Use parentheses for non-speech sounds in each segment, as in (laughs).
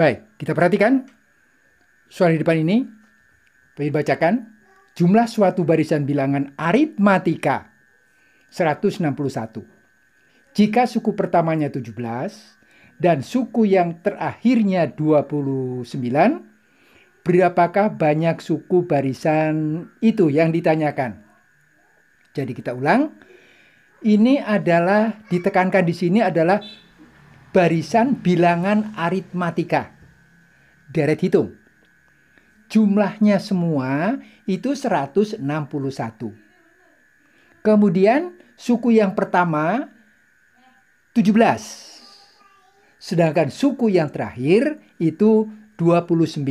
Baik, kita perhatikan soal di depan ini. Kita bacakan Jumlah suatu barisan bilangan aritmatika 161. Jika suku pertamanya 17 dan suku yang terakhirnya 29, berapakah banyak suku barisan itu yang ditanyakan? Jadi kita ulang. Ini adalah ditekankan di sini adalah barisan bilangan aritmatika. Deret hitung. Jumlahnya semua itu 161. Kemudian suku yang pertama 17. Sedangkan suku yang terakhir itu 29.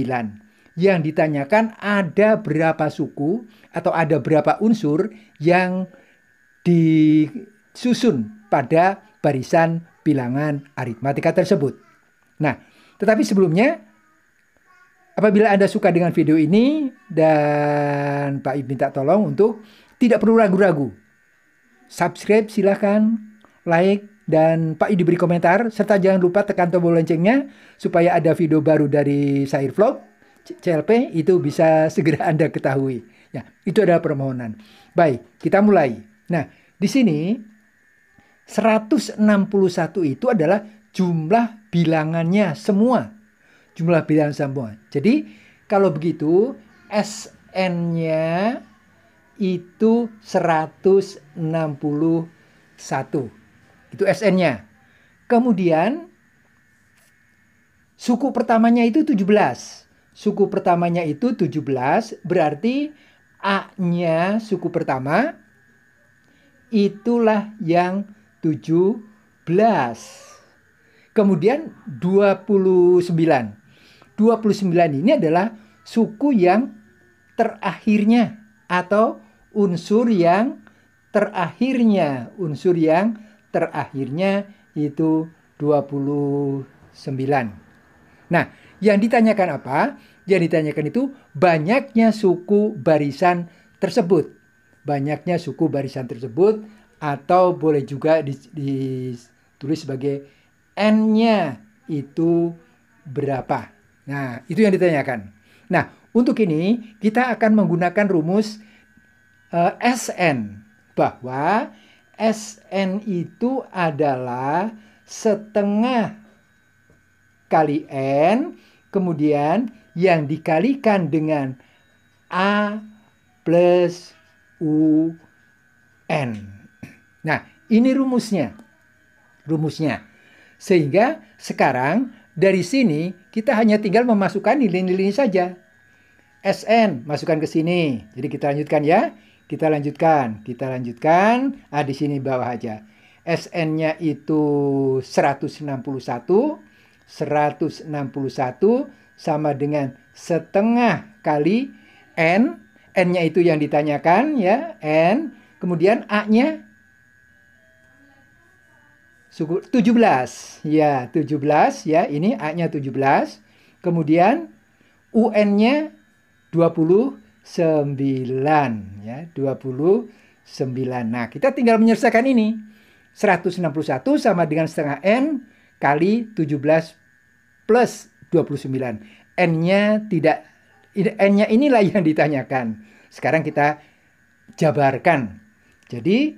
Yang ditanyakan ada berapa suku atau ada berapa unsur yang disusun pada barisan bilangan aritmatika tersebut. Nah, tetapi sebelumnya apabila Anda suka dengan video ini dan Pak Ib minta tolong untuk tidak perlu ragu-ragu. Subscribe silahkan, like, dan Pak I diberi komentar serta jangan lupa tekan tombol loncengnya supaya ada video baru dari Sair Vlog CLP itu bisa (laughs) segera Anda ketahui. Ya, itu adalah permohonan. Baik, kita mulai. Nah, di sini 161 itu adalah jumlah bilangannya semua. Jumlah bilangan semua. Jadi kalau begitu SN-nya itu 161. Itu SN-nya. Kemudian suku pertamanya itu 17. Suku pertamanya itu 17 berarti A-nya suku pertama itulah yang 17. Kemudian 29. 29 ini adalah suku yang terakhirnya atau unsur yang terakhirnya, unsur yang terakhirnya itu 29. Nah, yang ditanyakan apa? Yang ditanyakan itu banyaknya suku barisan tersebut. Banyaknya suku barisan tersebut atau boleh juga ditulis sebagai n-nya itu berapa. Nah, itu yang ditanyakan. Nah, untuk ini kita akan menggunakan rumus uh, eh, SN bahwa SN itu adalah setengah kali N kemudian yang dikalikan dengan A plus UN. Nah, ini rumusnya. Rumusnya. Sehingga sekarang dari sini kita hanya tinggal memasukkan nilai ini saja. SN masukkan ke sini. Jadi kita lanjutkan ya. Kita lanjutkan, kita lanjutkan. Ah di sini bawah aja. SN-nya itu 161 161 sama dengan setengah kali N. N-nya itu yang ditanyakan ya, N. Kemudian A-nya suku 17. Ya, 17 ya. Ini A-nya 17. Kemudian UN-nya 29 ya, 29. Nah, kita tinggal menyelesaikan ini. 161 sama dengan setengah N kali 17 plus 29. N-nya tidak N-nya inilah yang ditanyakan. Sekarang kita jabarkan. Jadi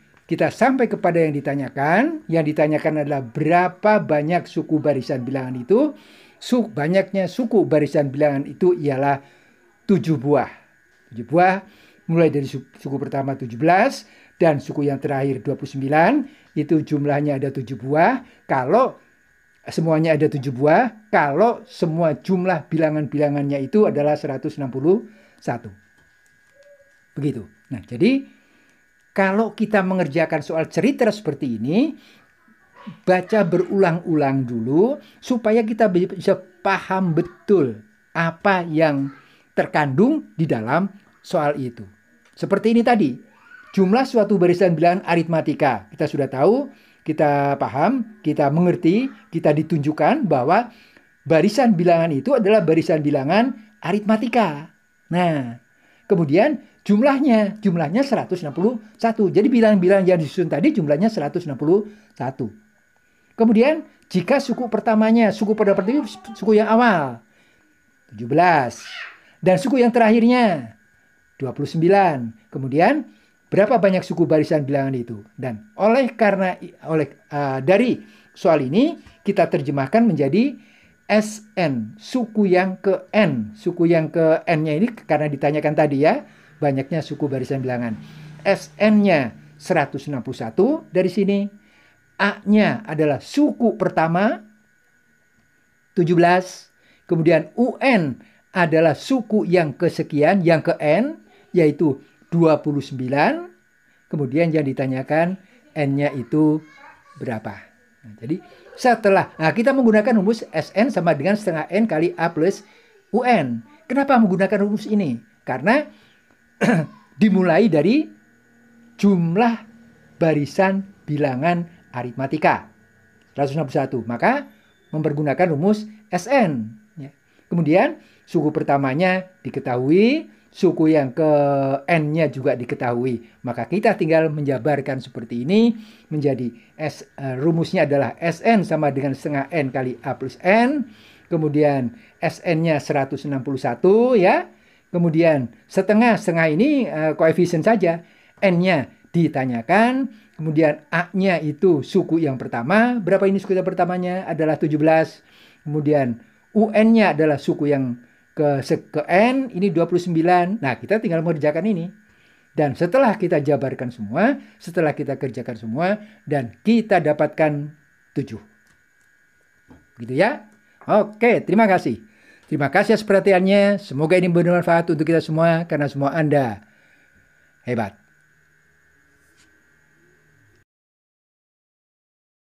kita sampai kepada yang ditanyakan. Yang ditanyakan adalah berapa banyak suku barisan bilangan itu. Suk, banyaknya suku barisan bilangan itu ialah tujuh buah. tujuh buah mulai dari suku, suku pertama 17 dan suku yang terakhir 29 itu jumlahnya ada tujuh buah. Kalau semuanya ada tujuh buah, kalau semua jumlah bilangan-bilangannya itu adalah 161. Begitu. Nah, jadi kalau kita mengerjakan soal cerita seperti ini, baca berulang-ulang dulu supaya kita bisa paham betul apa yang terkandung di dalam soal itu. Seperti ini tadi, jumlah suatu barisan bilangan aritmatika. Kita sudah tahu, kita paham, kita mengerti, kita ditunjukkan bahwa barisan bilangan itu adalah barisan bilangan aritmatika. Nah, kemudian jumlahnya jumlahnya 161 jadi bilangan-bilangan yang disusun tadi jumlahnya 161 kemudian jika suku pertamanya suku pada pertama suku yang awal 17 dan suku yang terakhirnya 29 kemudian berapa banyak suku barisan bilangan itu dan oleh karena oleh uh, dari soal ini kita terjemahkan menjadi SN suku yang ke N suku yang ke N-nya ini karena ditanyakan tadi ya banyaknya suku barisan bilangan. SN-nya 161 dari sini. A-nya adalah suku pertama 17. Kemudian UN adalah suku yang kesekian, yang ke N, yaitu 29. Kemudian yang ditanyakan N-nya itu berapa. Nah, jadi setelah, nah kita menggunakan rumus SN sama dengan setengah N kali A plus UN. Kenapa menggunakan rumus ini? Karena (clears throat) dimulai dari jumlah barisan bilangan aritmatika 161. Maka mempergunakan rumus SN. Ya. Kemudian suku pertamanya diketahui, suku yang ke N-nya juga diketahui. Maka kita tinggal menjabarkan seperti ini menjadi S, e, rumusnya adalah SN sama dengan setengah N kali A plus N. Kemudian SN-nya 161 ya Kemudian setengah-setengah ini uh, koefisien saja. N-nya ditanyakan. Kemudian A-nya itu suku yang pertama. Berapa ini suku yang pertamanya? Adalah 17. Kemudian UN-nya adalah suku yang ke, ke N. Ini 29. Nah kita tinggal mengerjakan ini. Dan setelah kita jabarkan semua, setelah kita kerjakan semua, dan kita dapatkan 7. Gitu ya? Oke, terima kasih. Terima kasih atas perhatiannya. Semoga ini bermanfaat untuk kita semua karena semua Anda hebat.